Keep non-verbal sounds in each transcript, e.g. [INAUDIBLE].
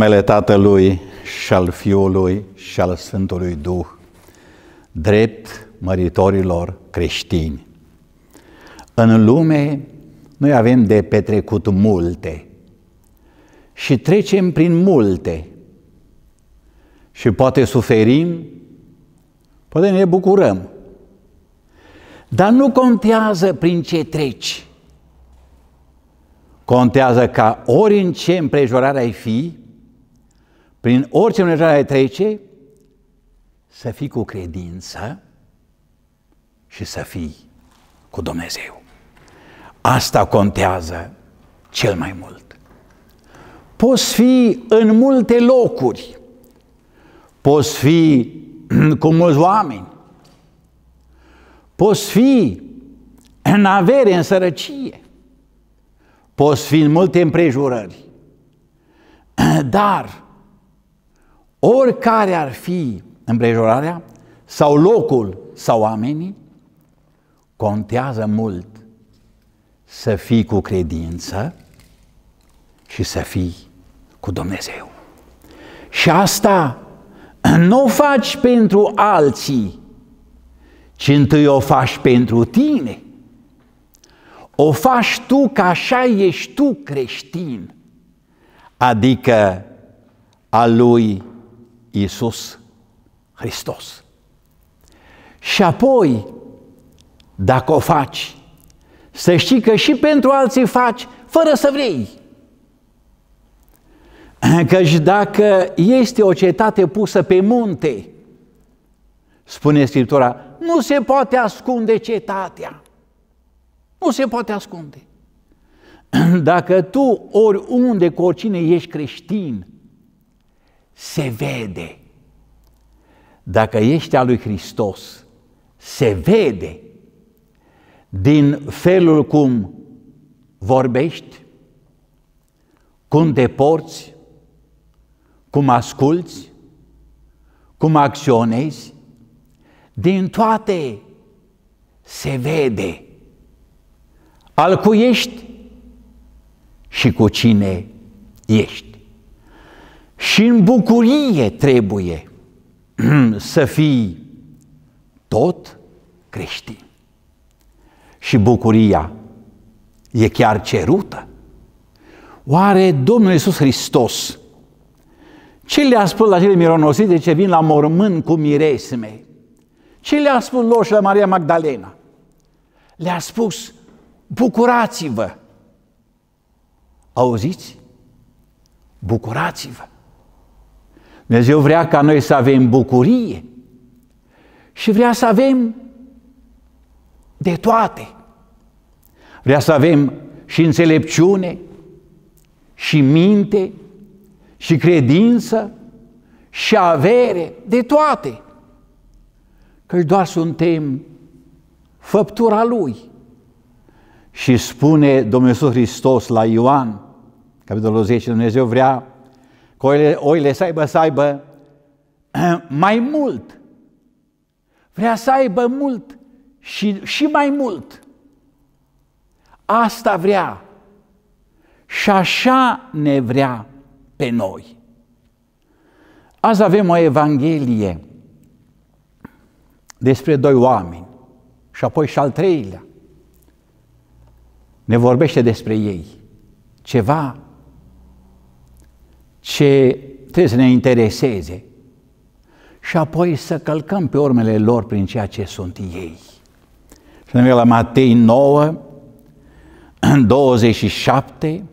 numele Tatălui și al Fiului și al Sfântului Duh, drept măritorilor creștini. În lume noi avem de petrecut multe și trecem prin multe și poate suferim, poate ne bucurăm, dar nu contează prin ce treci. Contează ca ori în ce împrejurare ai fi, prin orice împrejurare trece, să fii cu credință și să fii cu Dumnezeu. Asta contează cel mai mult. Poți fi în multe locuri, poți fi [CLEARS THROAT] cu mulți oameni, poți fi în avere, în sărăcie, poți fi în multe împrejurări, [CLEARS THROAT] dar oricare ar fi împrejurarea sau locul sau oamenii, contează mult să fii cu credință și să fii cu Dumnezeu. Și asta nu o faci pentru alții, ci întâi o faci pentru tine. O faci tu ca așa ești tu creștin, adică a lui Iisus Hristos. Și apoi, dacă o faci, să știi că și pentru alții faci fără să vrei. [CLEARS THROAT] Căci dacă este o cetate pusă pe munte, spune Scriptura, nu se poate ascunde cetatea. Nu se poate ascunde. [CLEARS THROAT] Dacă tu oriunde cu oricine ești creștin, se vede. Dacă ești al lui Hristos, se vede din felul cum vorbești, cum te porți, cum asculți, cum acționezi, din toate se vede al cui ești și cu cine ești. Și în bucurie trebuie [CLEARS THROAT] să fii tot creștin. Și bucuria e chiar cerută. Oare Domnul Iisus Hristos ce le-a spus la cele mironosite ce vin la mormânt cu miresme? Ce le-a spus lor și la Maria Magdalena? Le-a spus, bucurați-vă! Auziți? Bucurați-vă! Dumnezeu vrea ca noi să avem bucurie și vrea să avem de toate. Vrea să avem și înțelepciune, și minte, și credință, și avere, de toate. Căci doar suntem făptura Lui. Și spune Domnul Iisus Hristos la Ioan, capitolul 10, Dumnezeu vrea că oile, oile să aibă, să aibă [CLEARS THROAT] mai mult. Vrea să aibă mult și, și mai mult. Asta vrea. Și așa ne vrea pe noi. Azi avem o evanghelie despre doi oameni și apoi și al treilea. Ne vorbește despre ei. Ceva ce trebuie să ne intereseze și apoi să călcăm pe urmele lor prin ceea ce sunt ei. Să ne la Matei 9, 27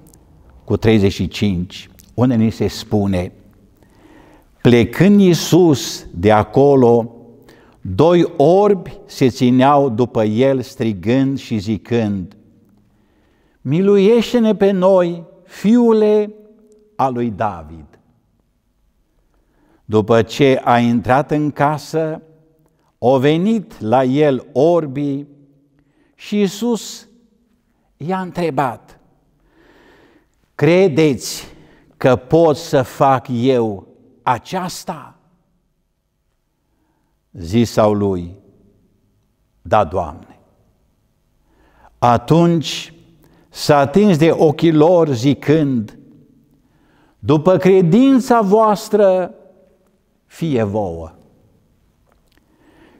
cu 35, unde ni se spune, plecând Iisus de acolo, doi orbi se țineau după el strigând și zicând, miluiește-ne pe noi, fiule a lui David. După ce a intrat în casă, au venit la el orbii și Iisus i-a întrebat, Credeți că pot să fac eu aceasta? Zisau lui, da, Doamne. Atunci s-a atins de ochii lor zicând, după credința voastră fie vouă.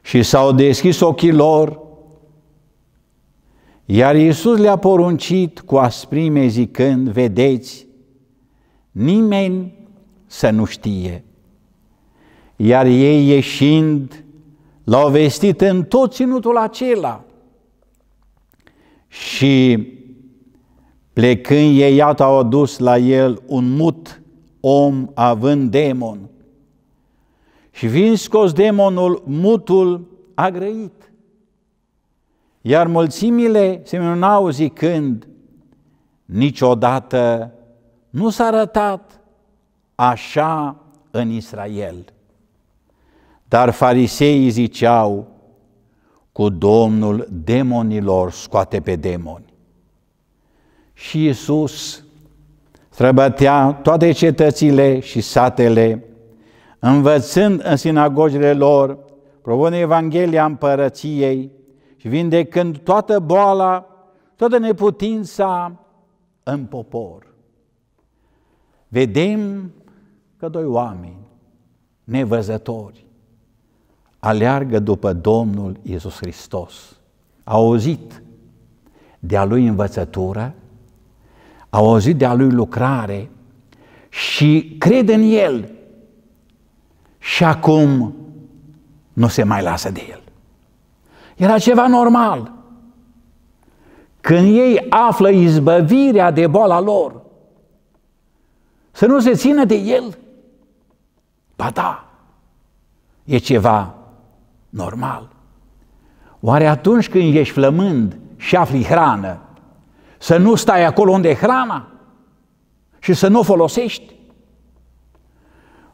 Și s-au deschis ochii lor, iar Iisus le-a poruncit cu asprime zicând, vedeți, nimeni să nu știe. Iar ei ieșind, l-au vestit în tot ținutul acela și Plecând ei, iată, au adus la el un mut om având demon. Și vin scos demonul, mutul a grăit. Iar mulțimile se minunau zicând, niciodată nu s-a arătat așa în Israel. Dar fariseii ziceau, cu Domnul demonilor scoate pe demoni și Iisus străbătea toate cetățile și satele, învățând în sinagogile lor, provând Evanghelia împărăției și vindecând toată boala, toată neputința în popor. Vedem că doi oameni nevăzători aleargă după Domnul Iisus Hristos. Au auzit de-a Lui învățătură, au auzit de-a lui lucrare și cred în el și acum nu se mai lasă de el. Era ceva normal. Când ei află izbăvirea de boala lor, să nu se țină de el, ba da, e ceva normal. Oare atunci când ești flămând și afli hrană, să nu stai acolo unde e hrana și să nu o folosești?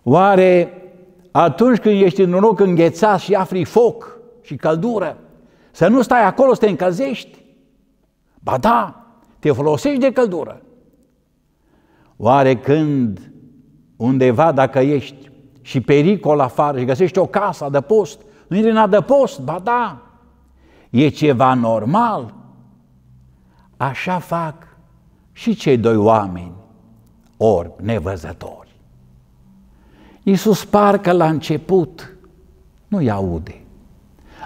Oare atunci când ești în loc înghețat și afli foc și căldură, să nu stai acolo să te încălzești? Ba da, te folosești de căldură. Oare când undeva dacă ești și pericol afară și găsești o casă de post, nu e în adăpost, ba da, e ceva normal Așa fac și cei doi oameni orbi, nevăzători. Iisus parcă la început nu-i aude,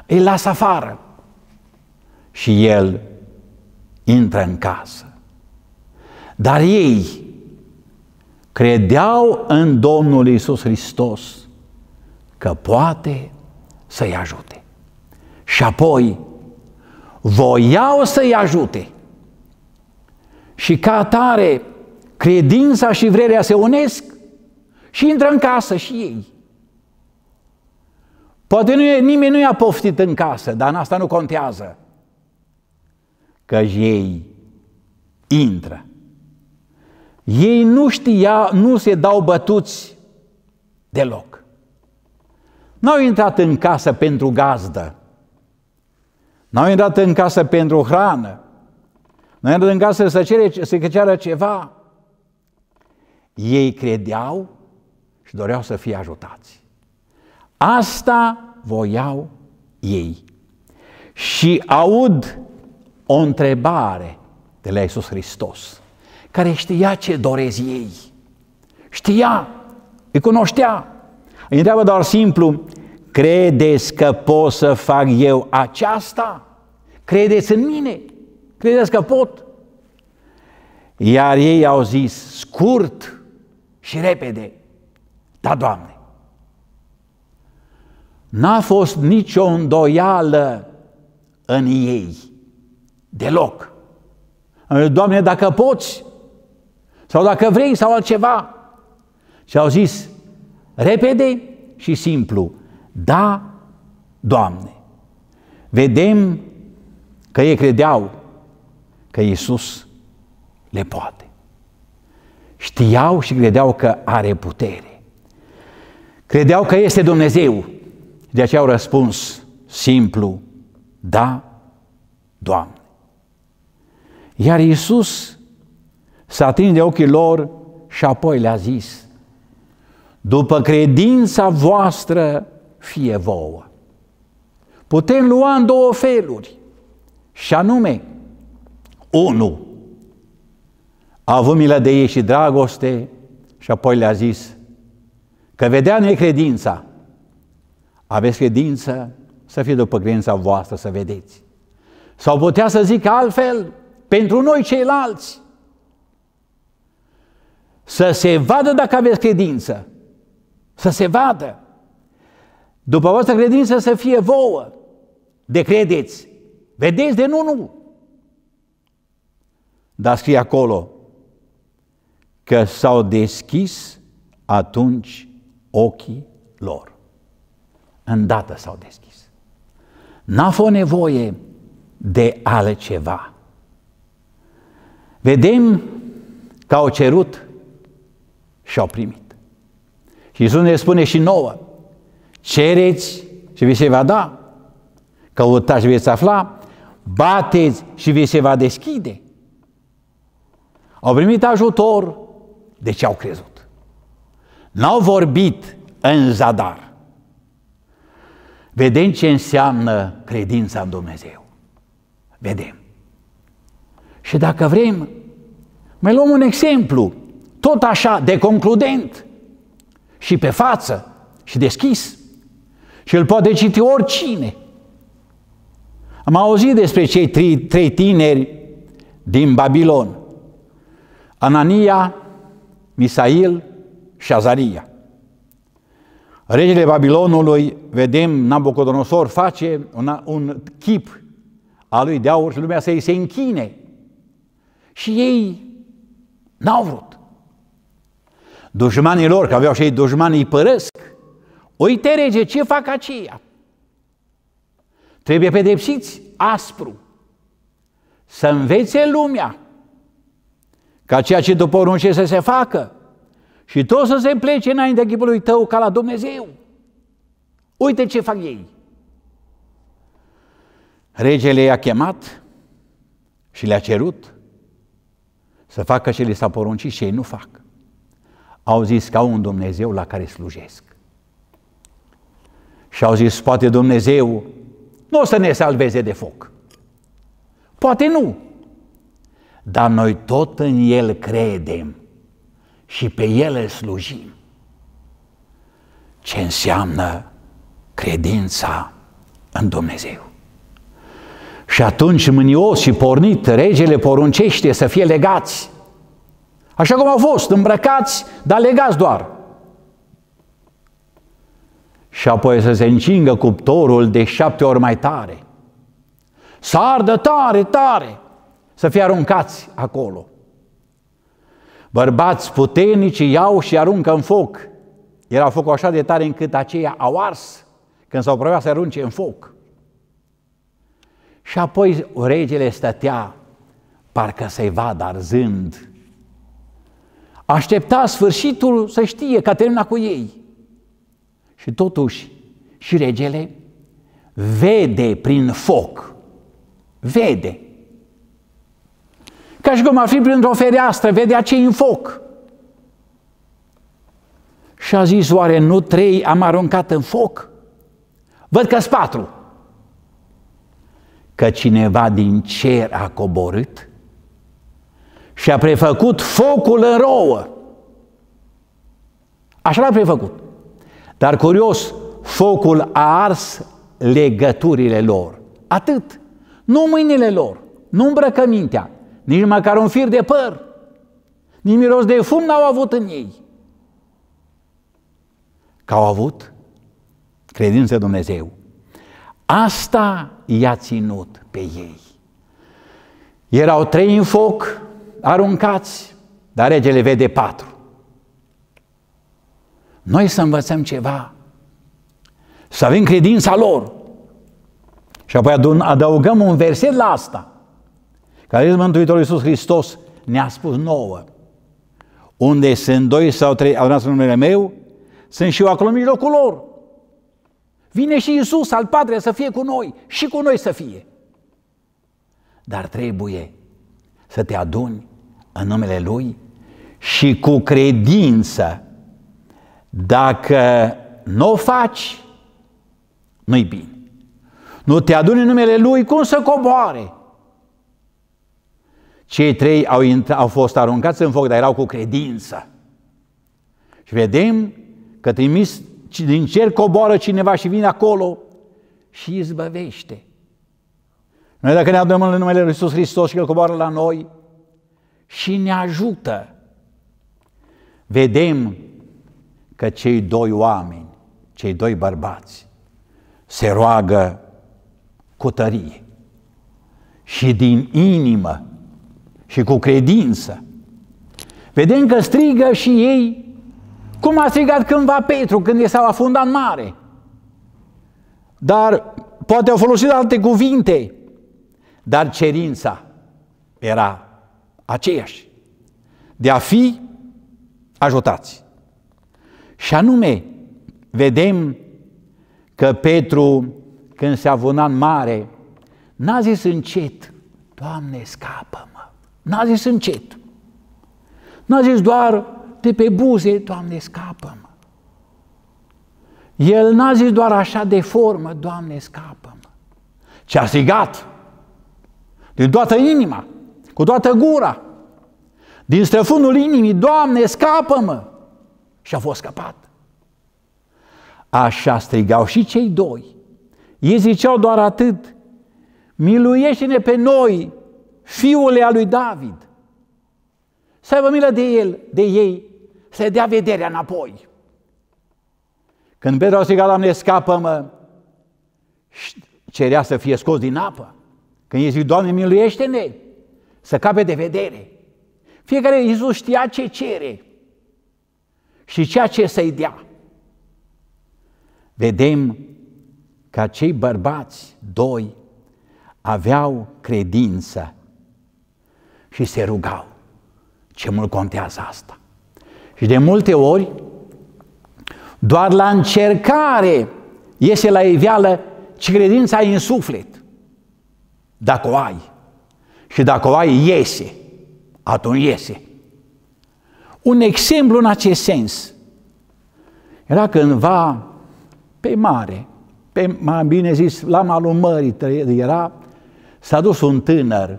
îi lasă afară și el intră în casă. Dar ei credeau în Domnul Iisus Hristos că poate să-i ajute. Și apoi voiau să-i ajute – și ca atare, credința și vrerea se unesc și intră în casă și ei. Poate nu e, nimeni nu i-a poftit în casă, dar în asta nu contează. Că ei intră. Ei nu știa, nu se dau bătuți deloc. N-au intrat în casă pentru gazdă. N-au intrat în casă pentru hrană. În casă să cere, să ceară ceva, ei credeau și doreau să fie ajutați. Asta voiau ei. Și aud o întrebare de la Iisus Hristos, care știa ce dorezi ei. Știa, îi cunoștea. Îi întreabă doar simplu, credeți că pot să fac eu aceasta? Credeți în mine? Credeți că pot? Iar ei au zis scurt și repede, da, Doamne. N-a fost nicio îndoială în ei, deloc. Doamne, dacă poți, sau dacă vrei, sau altceva. Și au zis repede și simplu, da, Doamne. Vedem că ei credeau că Iisus le poate. Știau și credeau că are putere. Credeau că este Dumnezeu. De aceea au răspuns simplu, da, Doamne. Iar Iisus s-a atins de ochii lor și apoi le-a zis, după credința voastră fie vouă. Putem lua în două feluri, și anume, 1. A avut milă de ei și dragoste și apoi le-a zis că vedea necredința. Aveți credință să fie după credința voastră, să vedeți. Sau putea să zic altfel, pentru noi ceilalți, să se vadă dacă aveți credință. Să se vadă. După voastră credință să fie vouă. De credeți. Vedeți de nu, nu. Dar scrie acolo că s-au deschis atunci ochii lor. Îndată s-au deschis. N-a fost nevoie de altceva. Vedem că au cerut și au primit. Și Iisus ne spune și nouă, cereți și vi se va da, căutați și veți afla, bateți și vi se va deschide. Au primit ajutor, deci au crezut. N-au vorbit în zadar. Vedem ce înseamnă credința în Dumnezeu. Vedem. Și dacă vrem, mai luăm un exemplu, tot așa, de concludent, și pe față, și deschis, și îl poate citi oricine. Am auzit despre cei trei, trei tineri din Babilon, Anania, Misail și Azaria. Regele Babilonului, vedem, Nabucodonosor face un, un chip al lui de aur și lumea să-i se închine. Și ei n-au vrut. Dușmanii lor, că aveau și ei dușmanii, îi părăsc. Uite, rege, ce fac aceia? Trebuie pedepsiți aspru. Să învețe lumea ca ceea ce după porunci să se facă și tot să se plece înaintea chipului tău ca la Dumnezeu. Uite ce fac ei. Regele i-a chemat și le-a cerut să facă ce li s-a poruncit și ei nu fac. Au zis că au un Dumnezeu la care slujesc. Și au zis, poate Dumnezeu nu o să ne salveze de foc. Poate nu, dar noi tot în El credem și pe El îl slujim. Ce înseamnă credința în Dumnezeu? Și atunci mânios și pornit, regele poruncește să fie legați. Așa cum au fost, îmbrăcați, dar legați doar. Și apoi să se încingă cuptorul de șapte ori mai tare. Să ardă tare, tare, să fie aruncați acolo. Bărbați puternici iau și aruncă în foc. Era focul așa de tare încât aceia au ars când s-au probat să arunce în foc. Și apoi regele stătea, parcă să-i vadă arzând. Aștepta sfârșitul să știe că termina cu ei. Și totuși și regele vede prin foc, vede ca și cum ar fi printr-o fereastră, vedea ce în foc. Și a zis, oare nu trei am aruncat în foc? Văd că patru. Că cineva din cer a coborât și a prefăcut focul în rouă. Așa l-a prefăcut. Dar curios, focul a ars legăturile lor. Atât. Nu mâinile lor, nu îmbrăcămintea, nici măcar un fir de păr, nici miros de fum n-au avut în ei. Că au avut credință Dumnezeu. Asta i-a ținut pe ei. Erau trei în foc, aruncați, dar regele vede patru. Noi să învățăm ceva, să avem credința lor. Și apoi adăugăm un verset la asta – Carisma Mântuitorul Iisus Hristos ne-a spus nouă. Unde sunt doi sau trei adunați în numele meu, sunt și eu acolo în mijlocul lor. Vine și Iisus al patrulea să fie cu noi și cu noi să fie. Dar trebuie să te aduni în numele Lui și cu credință. Dacă nu o faci, nu-i bine. Nu te aduni în numele Lui, cum să coboare? Cei trei au, au fost aruncați în foc, dar erau cu credință. Și vedem că trimis din cer coboară cineva și vine acolo și izbăvește. Noi dacă ne adunăm în numele Lui Iisus Hristos și El coboară la noi și ne ajută, vedem că cei doi oameni, cei doi bărbați, se roagă cu tărie și din inimă și cu credință. Vedem că strigă și ei cum a strigat cândva Petru când i s-au afundat în mare. Dar poate au folosit alte cuvinte, dar cerința era aceeași, de a fi ajutați. Și anume, vedem că Petru, când se avuna în mare, n-a zis încet, Doamne, scapă-mă. N-a zis încet. N-a zis doar de pe buze, Doamne, scapă-mă. El n-a zis doar așa de formă, Doamne, scapă-mă. Ce a strigat din toată inima, cu toată gura, din străfunul inimii, Doamne, scapă-mă! Și a fost scăpat. Așa strigau și cei doi. Ei ziceau doar atât, miluiește-ne pe noi, fiule al lui David, să aibă milă de el, de ei, să dea vederea înapoi. Când Petru zis, Doamne, scapă-mă, cerea să fie scos din apă. Când ei zic, Doamne, miluiește-ne, să cape de vedere. Fiecare Iisus știa ce cere și ceea ce să-i dea. Vedem că cei bărbați doi aveau credință și se rugau. Ce mult contează asta! Și de multe ori, doar la încercare iese la iveală ce credința ai în suflet. Dacă o ai. Și dacă o ai, iese. Atunci iese. Un exemplu în acest sens. Era cândva pe mare, pe, mai bine zis, la malul mării era, s-a dus un tânăr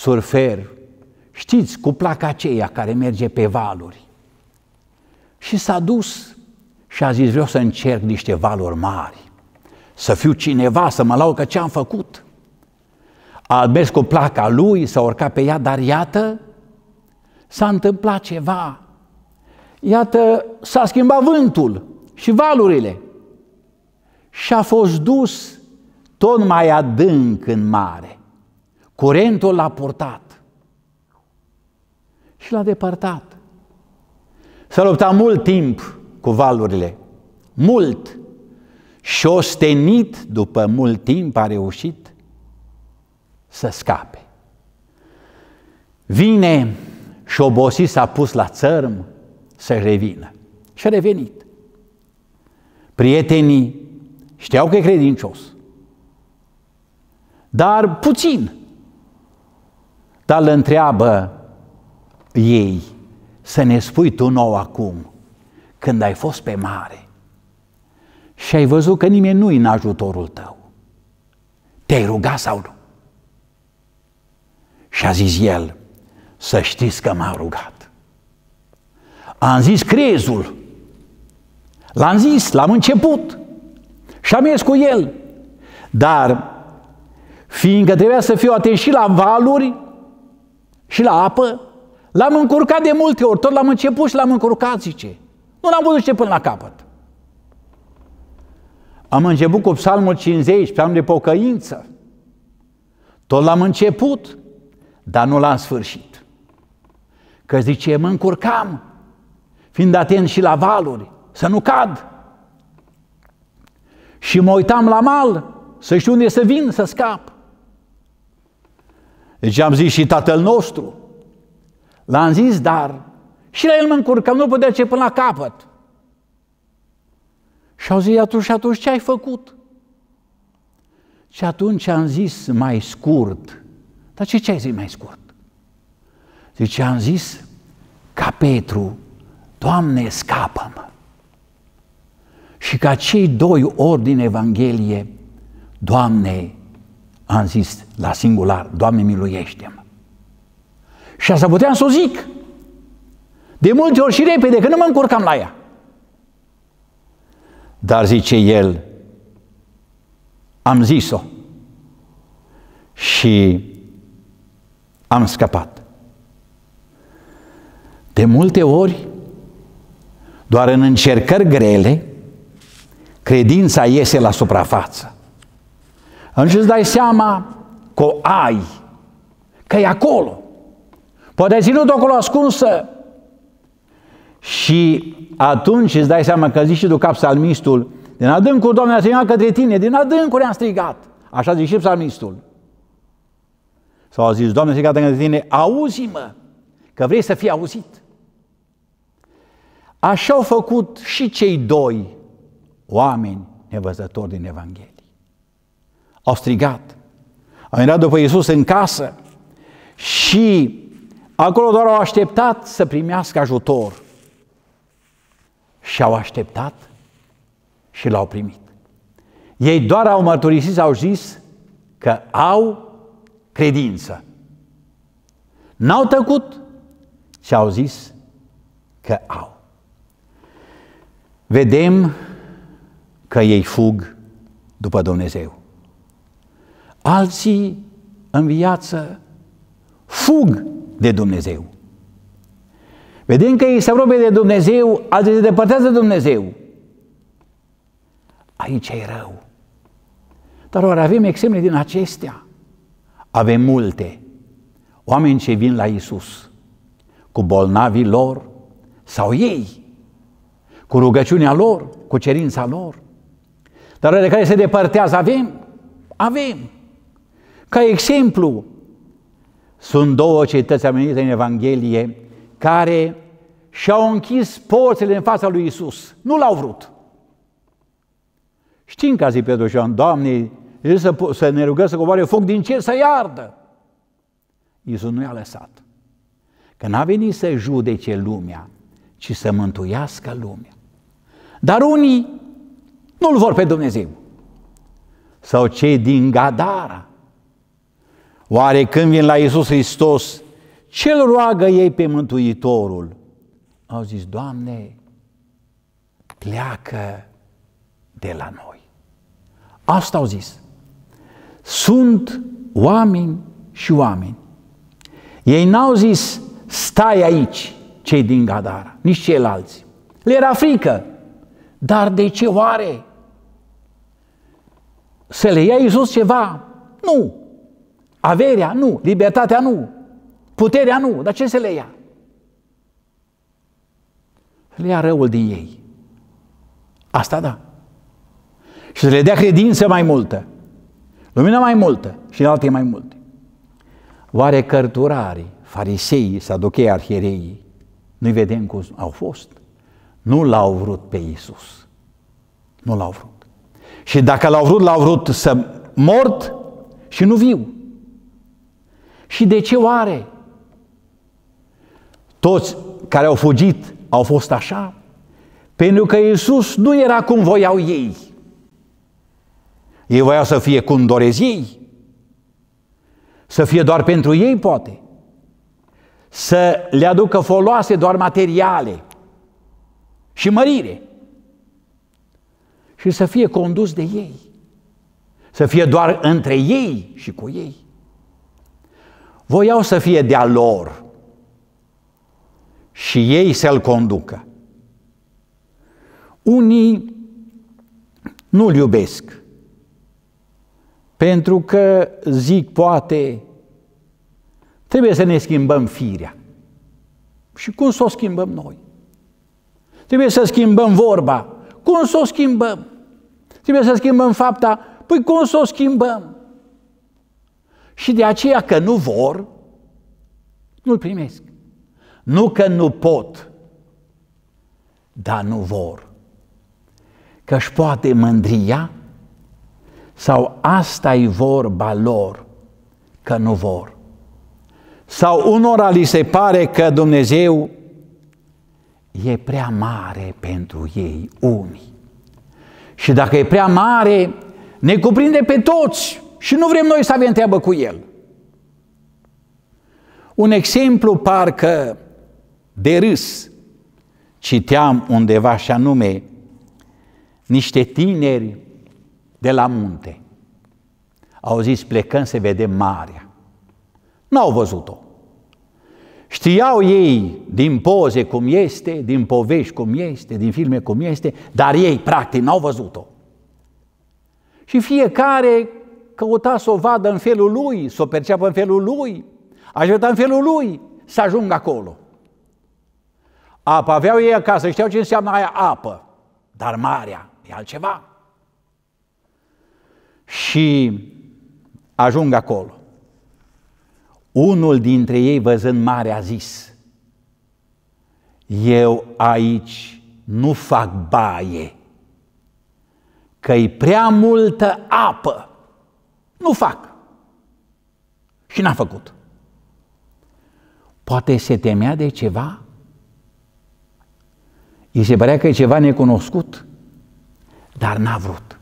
surfer, știți, cu placa aceea care merge pe valuri. Și s-a dus și a zis, vreau să încerc niște valuri mari, să fiu cineva, să mă lau că ce am făcut. A mers cu placa lui, s-a urcat pe ea, dar iată, s-a întâmplat ceva. Iată, s-a schimbat vântul și valurile. Și a fost dus tot mai adânc în mare. Curentul l-a purtat și l-a depărtat. S-a luptat mult timp cu valurile, mult și ostenit după mult timp a reușit să scape. Vine și obosit s-a pus la țărm să revină. Și a revenit. Prietenii știau că e credincios, dar puțin dar îl întreabă ei, să ne spui tu nou acum, când ai fost pe mare și ai văzut că nimeni nu e în ajutorul tău, te-ai rugat sau nu? Și a zis el, să știți că m-a rugat. Am zis crezul, l-am zis, l-am început și am ies cu el. Dar, fiindcă trebuia să fiu atent și la valuri, și la apă, l-am încurcat de multe ori, tot l-am început și l-am încurcat, zice. Nu l-am văzut ce până la capăt. Am început cu psalmul 50, psalmul de pocăință. Tot l-am început, dar nu l-am sfârșit. Că zice, mă încurcam, fiind atent și la valuri, să nu cad. Și mă uitam la mal, să știu unde să vin, să scap. Deci am zis și tatăl nostru. L-am zis, dar și la el mă încurcam, nu putea ce până la capăt. Și au zis, atunci, atunci ce ai făcut? Și atunci am zis mai scurt. Dar ce, ce ai zis mai scurt? Zice, am zis ca Petru, Doamne, scapă-mă. Și ca cei doi ori din Evanghelie, Doamne, am zis la singular, Doamne miluiește-mă. Și asta puteam să o zic. De multe ori și repede, că nu mă încurcam la ea. Dar zice el, am zis-o și am scăpat. De multe ori, doar în încercări grele, credința iese la suprafață. Însă îți dai seama că o ai, că e acolo. Poate ai ținut acolo ascunsă. Și atunci îți dai seama că zici și tu cap salmistul, din adâncul Domnului a strigat către tine, din ne a strigat. Așa zice și psalmistul. Sau a zis, Doamne, strigat către tine, auzi-mă, că vrei să fii auzit. Așa au făcut și cei doi oameni nevăzători din Evanghelie au strigat. Au intrat după Iisus în casă și acolo doar au așteptat să primească ajutor. Și au așteptat și l-au primit. Ei doar au mărturisit, au zis că au credință. N-au tăcut și au zis că au. Vedem că ei fug după Dumnezeu. Alții în viață fug de Dumnezeu. Vedem că ei se apropie de Dumnezeu, alții se depărtează de Dumnezeu. Aici e rău. Dar oare avem exemple din acestea? Avem multe. Oameni ce vin la Isus cu bolnavii lor sau ei, cu rugăciunea lor, cu cerința lor. Dar oare care se depărtează avem? Avem. Ca exemplu, sunt două cetăți amenite în Evanghelie care și-au închis porțile în fața lui Isus. Nu l-au vrut. Știm că a zis Petru și Ioan, Doamne, să, să ne rugăm să coboare foc din cer să iardă. Iisus nu i-a lăsat. Că n-a venit să judece lumea, ci să mântuiască lumea. Dar unii nu-L vor pe Dumnezeu. Sau cei din Gadara, Oare când vin la Iisus Hristos, ce-L roagă ei pe Mântuitorul? Au zis, Doamne, pleacă de la noi. Asta au zis. Sunt oameni și oameni. Ei n-au zis, stai aici, cei din Gadara, nici ceilalți. Le era frică. Dar de ce oare? Să le ia Iisus ceva? Nu. Averea nu, libertatea nu, puterea nu, dar ce se le ia? Le ia răul din ei. Asta da. Și să le dea credință mai multă, lumina mai multă și alte mai multe. Oare cărturarii, fariseii, saducheii, arhiereii, nu-i vedem cum au fost? Nu l-au vrut pe Iisus. Nu l-au vrut. Și dacă l-au vrut, l-au vrut să mort și nu viu. Și de ce oare? Toți care au fugit au fost așa, pentru că Iisus nu era cum voiau ei. Ei voiau să fie cum doresc ei, să fie doar pentru ei, poate, să le aducă foloase doar materiale și mărire și să fie condus de ei, să fie doar între ei și cu ei voiau să fie de-a lor și ei să-l conducă. Unii nu-l iubesc pentru că zic poate trebuie să ne schimbăm firea. Și cum să o schimbăm noi? Trebuie să schimbăm vorba. Cum să o schimbăm? Trebuie să schimbăm fapta. Păi cum să o schimbăm? Și de aceea că nu vor, nu-l primesc. Nu că nu pot, dar nu vor. Că își poate mândria sau asta e vorba lor, că nu vor. Sau unora li se pare că Dumnezeu e prea mare pentru ei, unii. Și dacă e prea mare, ne cuprinde pe toți și nu vrem noi să avem treabă cu el. Un exemplu parcă de râs citeam undeva și anume niște tineri de la munte. Au zis plecăm să vedem marea. N-au văzut-o. Știau ei din poze cum este, din povești cum este, din filme cum este, dar ei practic n-au văzut-o. Și fiecare căuta să o vadă în felul lui, să o perceapă în felul lui, vedea în felul lui să ajungă acolo. Apa aveau ei acasă, știau ce înseamnă aia apă, dar marea e altceva. Și ajung acolo. Unul dintre ei, văzând mare, a zis, eu aici nu fac baie, că e prea multă apă. Nu fac. Și n-a făcut. Poate se temea de ceva? I se părea că e ceva necunoscut, dar n-a vrut.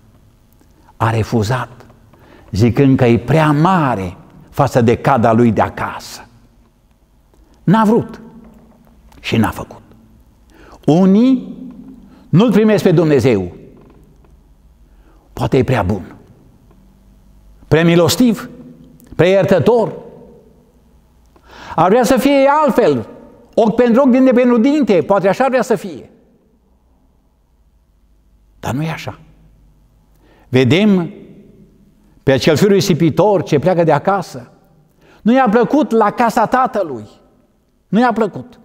A refuzat, zicând că e prea mare față de cada lui de acasă. N-a vrut și n-a făcut. Unii nu-L primesc pe Dumnezeu. Poate e prea bun premilostiv, preiertător. Ar vrea să fie altfel, ochi pentru ochi, din de pentru dinte, poate așa vrea să fie. Dar nu e așa. Vedem pe acel fiu risipitor ce pleacă de acasă. Nu i-a plăcut la casa tatălui. Nu i-a plăcut.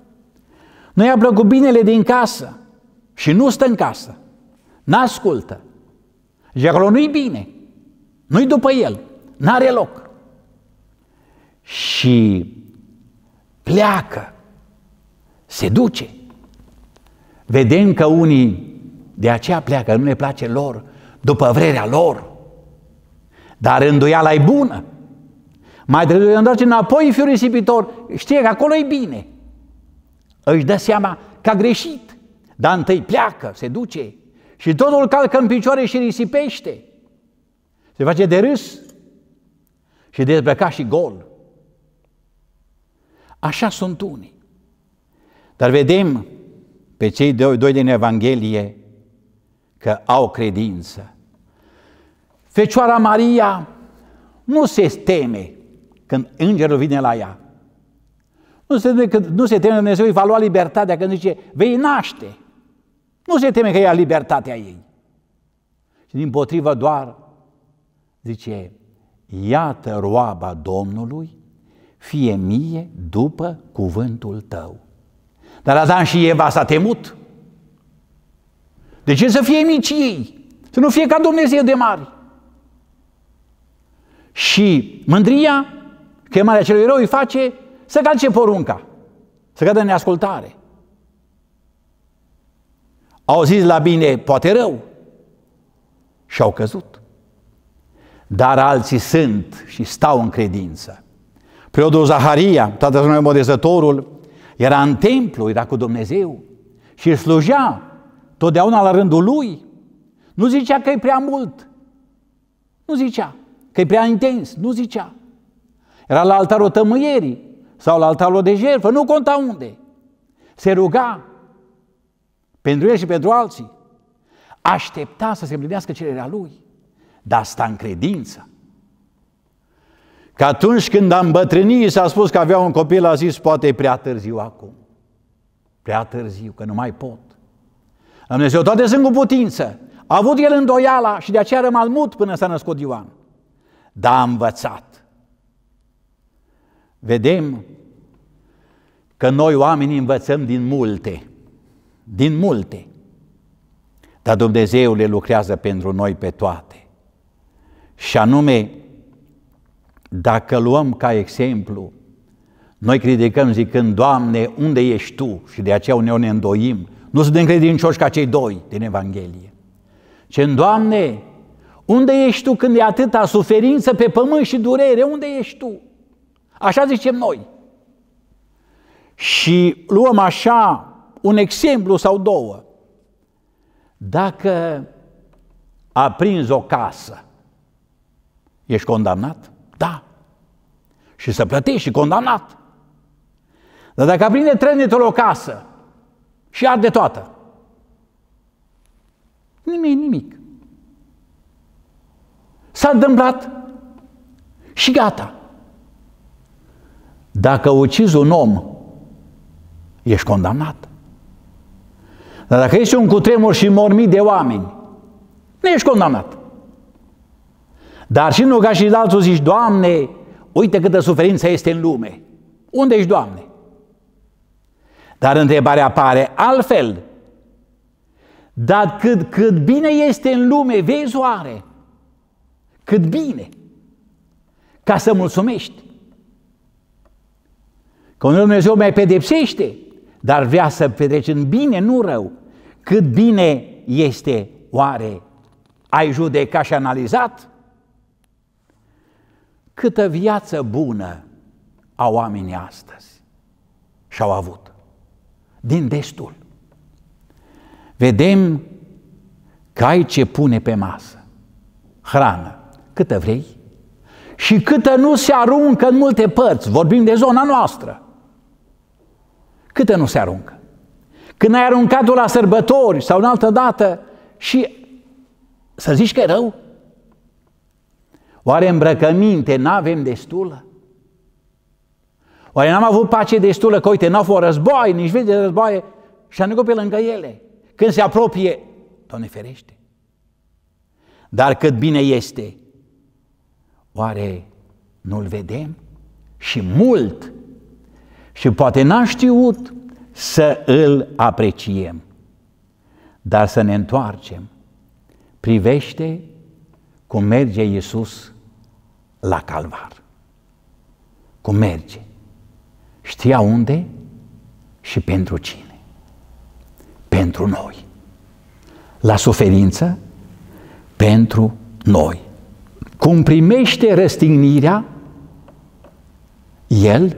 Nu i-a plăcut binele din casă. Și nu stă în casă. N-ascultă. Și acolo nu-i bine. Nu-i după el, n-are loc. Și pleacă, se duce. Vedem că unii de aceea pleacă, nu le place lor, după vrerea lor. Dar îndoiala e bună. Mai trebuie să întoarce înapoi fiul risipitor, știe că acolo e bine. Își dă seama că a greșit, dar întâi pleacă, se duce și totul calcă în picioare și risipește. Se face de râs și dezbrăcat și gol. Așa sunt unii. Dar vedem pe cei doi, doi din Evanghelie că au credință. Fecioara Maria nu se teme când îngerul vine la ea. Nu se, teme când, nu se teme că Dumnezeu îi va lua libertatea când zice, vei naște. Nu se teme că ia libertatea ei. Și din potrivă doar Zice, iată roaba Domnului, fie mie după cuvântul tău. Dar Adam și Eva s-a temut. De ce să fie mici ei? Să nu fie ca Dumnezeu de mari. Și mândria, chemarea celui rău îi face să calce porunca, să cadă neascultare. Au zis la bine, poate rău, și au căzut dar alții sunt și stau în credință. Preotul Zaharia, tatăl meu modezătorul, era în templu, era cu Dumnezeu și slujea totdeauna la rândul lui. Nu zicea că e prea mult, nu zicea că e prea intens, nu zicea. Era la altarul tămâierii sau la altarul de jertfă, nu conta unde. Se ruga pentru el și pentru alții. Aștepta să se împlinească cererea lui. Dar asta în credință. Că atunci când am bătrânit, s-a spus că avea un copil, a zis, poate e prea târziu acum. Prea târziu, că nu mai pot. Dumnezeu toate sunt cu putință. A avut el îndoiala și de aceea rămal mut până s-a născut Ioan. Dar a învățat. Vedem că noi oamenii învățăm din multe, din multe. Dar Dumnezeu le lucrează pentru noi pe toate. Și anume, dacă luăm ca exemplu, noi criticăm zicând, Doamne, unde ești Tu? Și de aceea uneori ne îndoim. Nu suntem credincioși ca cei doi din Evanghelie. Ce, Doamne, unde ești Tu când e atâta suferință pe pământ și durere? Unde ești Tu? Așa zicem noi. Și luăm așa un exemplu sau două. Dacă a prins o casă Ești condamnat? Da. Și să plătești și condamnat. Dar dacă aprinde trenetul o casă și arde toată, nimic, nimic. S-a întâmplat și gata. Dacă ucizi un om, ești condamnat. Dar dacă ești un cutremur și mormi de oameni, nu ești condamnat. Dar și nu ca și alții zici, Doamne, uite câtă suferință este în lume. Unde ești, Doamne? Dar întrebarea apare altfel. Dar cât, cât bine este în lume, vezi oare? Cât bine! Ca să mulțumești. Că unul Dumnezeu mai pedepsește, dar vrea să petreci în bine, nu rău. Cât bine este oare? Ai judecat și analizat? câtă viață bună au oamenii astăzi și au avut, din destul. Vedem că ai ce pune pe masă, hrană, câtă vrei și câtă nu se aruncă în multe părți, vorbim de zona noastră, câtă nu se aruncă. Când ai aruncat-o la sărbători sau în altă dată și să zici că e rău, Oare îmbrăcăminte n-avem destulă? Oare n-am avut pace destulă că, uite, n-au fost război, nici vezi de războaie și am pe lângă ele. Când se apropie, Doamne ferește. Dar cât bine este, oare nu-l vedem? Și mult. Și poate n-am știut să îl apreciem. Dar să ne întoarcem. Privește cum merge Iisus la calvar. Cum merge. Știa unde și pentru cine. Pentru noi. La suferință, pentru noi. Cum primește răstignirea, El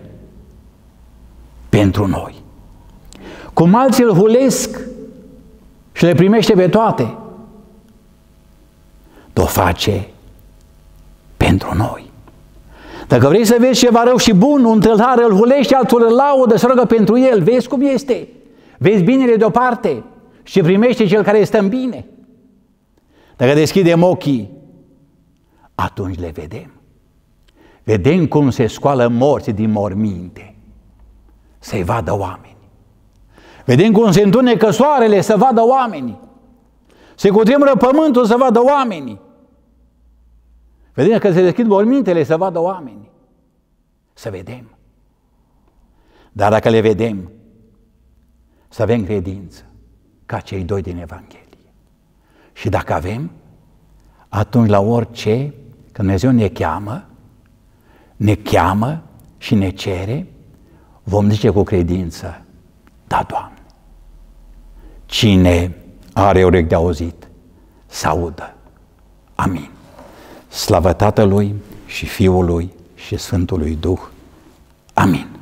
pentru noi. Cum alții îl hulesc și le primește pe toate, o face pentru noi. Dacă vrei să vezi ceva rău și bun, un tâlhar îl hulește, altul îl laudă, se rogă pentru el, vezi cum este. Vezi binele deoparte și primește cel care este în bine. Dacă deschidem ochii, atunci le vedem. Vedem cum se scoală morții din morminte, să-i vadă oameni. Vedem cum se întunecă soarele să vadă oamenii. Se cutremură pământul să vadă oamenii. Vedem că se deschid mormintele să vadă oameni. Să vedem. Dar dacă le vedem, să avem credință ca cei doi din Evanghelie. Și dacă avem, atunci la orice, când Dumnezeu ne cheamă, ne cheamă și ne cere, vom zice cu credință, da, Doamne. Cine are urechi de auzit, să audă. Amin. Slavă Tatălui și Fiului și Sfântului Duh. Amin.